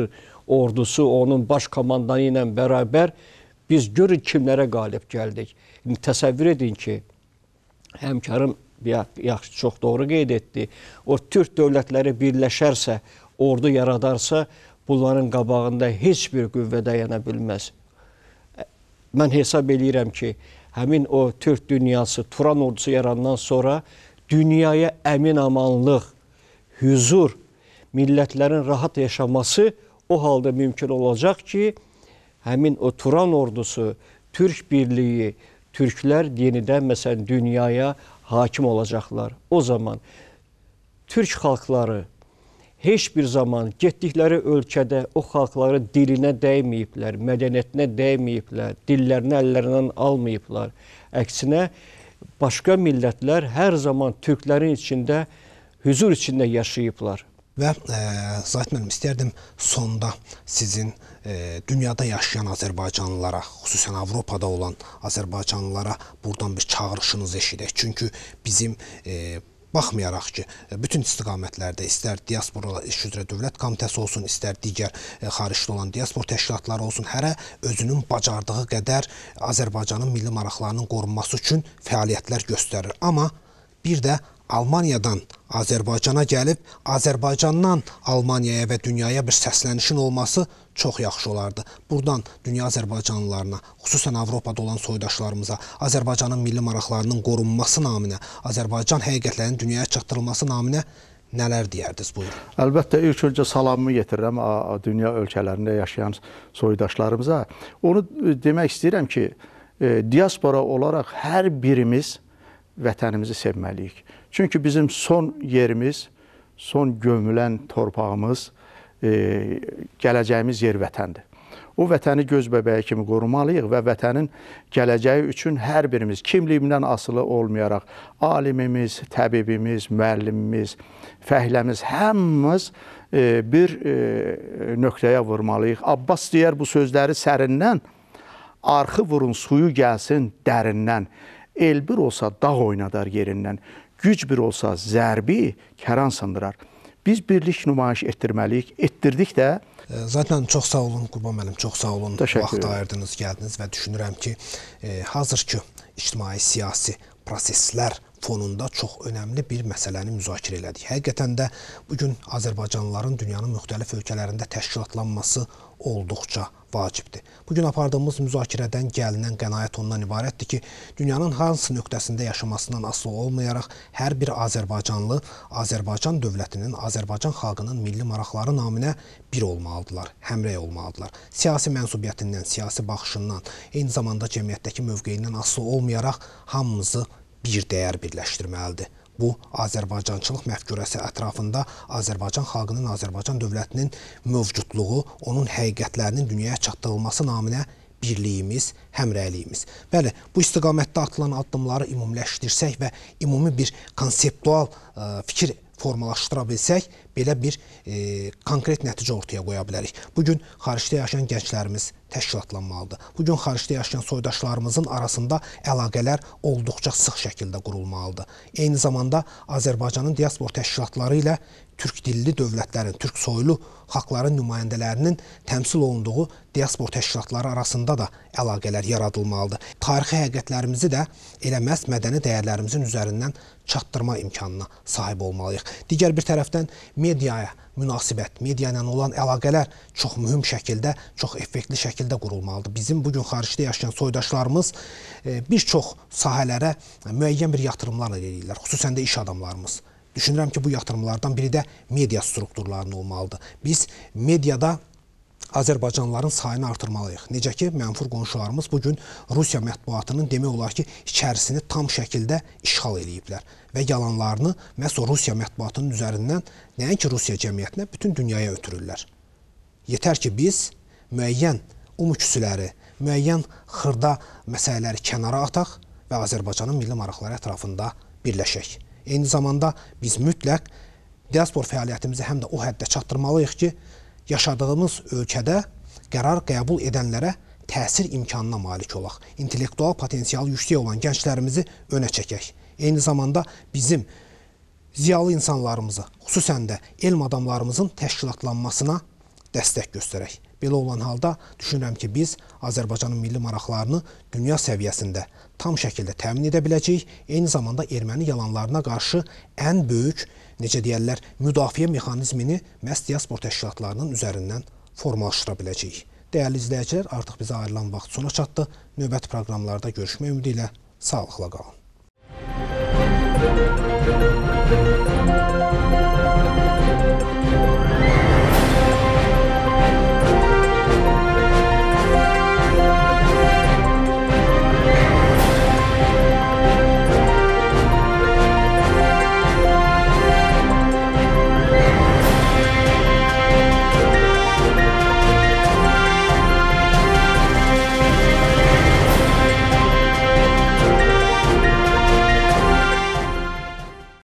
ordusu, onun baş komandanı ilə bərabər biz görün kimlərə qalib gəldik. İndi təsəvvür edin ki, həmkarım yaxşı çox doğru qeyd etdi. O türk dövlətləri birləşərsə, ordu yaradarsa, bunların qabağında heç bir qüvvə dayana bilməz. Mən hesab eləyirəm ki, həmin o türk dünyası, Turan ordusu yarandan sonra dünyaya əmin amanlıq, huzur, millətlərin rahat yaşaması o halda mümkün olacaq ki, həmin o Turan ordusu, Türk birliyi, Türklər yenidən məsələn dünyaya hakim olacaqlar. O zaman türk xalqları heç bir zaman getdikləri ölkədə o xalqları dilinə dəyməyiblər, mədəniyyətinə dəyməyiblər, dillərini əllərindən almayıblar. Əksinə başqa millətlər hər zaman türklərin içində hüzur içində yaşayıblar. Və e, zəhmət istərdim sonda sizin e, dünyada yaşayan azərbaycanlılara, xüsusən Avropada olan azərbaycanlılara buradan bir çağırışınızı eşidək. Çünki bizim e, baxmayaraq ki, bütün istiqamətlərdə istər diaspora iş üzrə dövlət komitəsi olsun, istər digər e, xaricdə olan diaspor təşkilatları olsun, hərə özünün bacardığı qədər Azərbaycanın milli maraqlarının qorunması üçün fəaliyyətlər göstərir. Amma bir də Almaniyadan Azərbaycana gəlib, Azərbaycandan Almaniyaya və dünyaya bir səslənişin olması çox yaxşı olardı. Buradan dünya Azərbaycanlılarına, xüsusən Avropada olan soydaşlarımıza, Azərbaycanın milli maraqlarının qorunması naminə, Azərbaycan həqiqətlərinin dünyaya çatdırılması naminə Nələr deyərdiniz buyurun? Əlbəttə ilk öncə salamımı yetirirəm dünya ölkələrində yaşayan soydaşlarımıza. Onu e, demək istəyirəm ki, e, diaspora olaraq hər birimiz vətənimizi sevməliyik. Çünki bizim son yerimiz, son gömülən torpağımız, e, gələcəyimiz yer vətəndir. O vətəni göz bəbəyi kimi qorumalıyıq və vətənin gələcəyi üçün hər birimiz kimliyimdən asılı olmayaraq alimimiz, təbibimiz, müəllimimiz, fəhləmiz həmimiz e, bir e, nöqtəyə vurmalıyıq. Abbas deyər bu sözləri sərindən, arxı vurun suyu gəlsin dərindən. Elbir olsa dağ oynadar yerindən güc bir olsa zərbi kəran sındırar. Biz birlik nümayiş etdirməliyik. Etdirdik də. E, zaten çox sağ olun Qurban müəllim, çox sağ olun. Təşəkkür Vaxt ayırdınız, gəldiniz və düşünürəm ki, e, hazır ki ictimai siyasi proseslər fonunda çox önəmli bir məsələni müzakirə elədik. Həqiqətən də bu gün Azərbaycanlıların dünyanın müxtəlif ölkələrində təşkilatlanması olduqca vacibdir. Bu gün apardığımız müzakirədən gəlinən qənaət ondan ibarətdir ki, dünyanın hansı nöqtəsində yaşamasından asılı olmayaraq hər bir Azərbaycanlı Azərbaycan dövlətinin, Azərbaycan xalqının milli maraqları naminə bir olmalıdırlar, həmrəy olmalıdırlar. Siyasi mənsubiyyətindən, siyasi baxışından, eyni zamanda cəmiyyətdəki mövqeyindən asılı olmayaraq hamımızı bir dəyər birləşdirməlidir. Bu Azərbaycançılıq məfkurəsi ətrafında Azərbaycan xalqının, Azərbaycan dövlətinin mövcudluğu, onun həqiqətlərinin dünyaya çatdırılması naminə birliyimiz, həmrəyliyimiz. Bəli, bu istiqamətdə atılan addımları ümumiləşdirsək və ümumi bir konseptual ə, e, fikir formalaşdıra bilsək, belə bir e, konkret nəticə ortaya qoya bilərik. Bugün xaricdə yaşayan gənclərimiz təşkilatlanmalıdır. Bugün xaricdə yaşayan soydaşlarımızın arasında əlaqələr olduqca sıx şəkildə qurulmalıdır. Eyni zamanda Azərbaycanın diaspor təşkilatları ilə türk dilli dövlətlərin, türk soylu xalqların nümayəndələrinin təmsil olunduğu diaspor təşkilatları arasında da əlaqələr yaradılmalıdır. Tarixi həqiqətlərimizi də elə məhz mədəni dəyərlərimizin üzərindən çatdırma imkanına sahib olmalıyıq. Digər bir tərəfdən media mediaya münasibət, media ilə olan əlaqələr çox mühüm şəkildə, çox effektli şəkildə qurulmalıdır. Bizim bu gün xaricdə yaşayan soydaşlarımız e, bir çox sahələrə müəyyən bir yatırımlar edirlər, xüsusən də iş adamlarımız. Düşünürəm ki, bu yatırımlardan biri də media strukturlarının olmalıdır. Biz mediada Azərbaycanlıların sayını artırmalıyıq. Necə ki, mənfur qonşularımız bugün Rusiya mətbuatının demək olar ki, içərisini tam şəkildə işğal ediblər və yalanlarını məhz o Rusiya mətbuatının üzərindən nəinki Rusiya cəmiyyətinə, bütün dünyaya ötürürlər. Yetər ki, biz müəyyən umuküsüləri, müəyyən xırda məsələləri kənara ataq və Azərbaycanın milli maraqları ətrafında birləşək. Eyni zamanda biz mütləq diaspor fəaliyyətimizi həm də o həddə çatdırmalıyıq ki, yaşadığımız ölkədə qərar qəbul edənlərə təsir imkanına malik olaq. İntellektual potensialı yüksək olan gənclərimizi önə çəkək. Eyni zamanda bizim ziyalı insanlarımızı, xüsusən də elm adamlarımızın təşkilatlanmasına dəstək göstərək. Belə olan halda düşünürəm ki, biz Azərbaycanın milli maraqlarını dünya səviyyəsində tam şəkildə təmin edə biləcəyik. Eyni zamanda erməni yalanlarına qarşı ən böyük təşkilatlanmasına necə deyərlər, müdafiə mexanizmini məhz diaspor təşkilatlarının üzərindən formalaşdıra biləcəyik. Dəyərli izləyicilər, artıq bizə ayrılan vaxt sona çatdı. Növbəti proqramlarda görüşmək ümidi ilə sağlıqla qalın. Müzik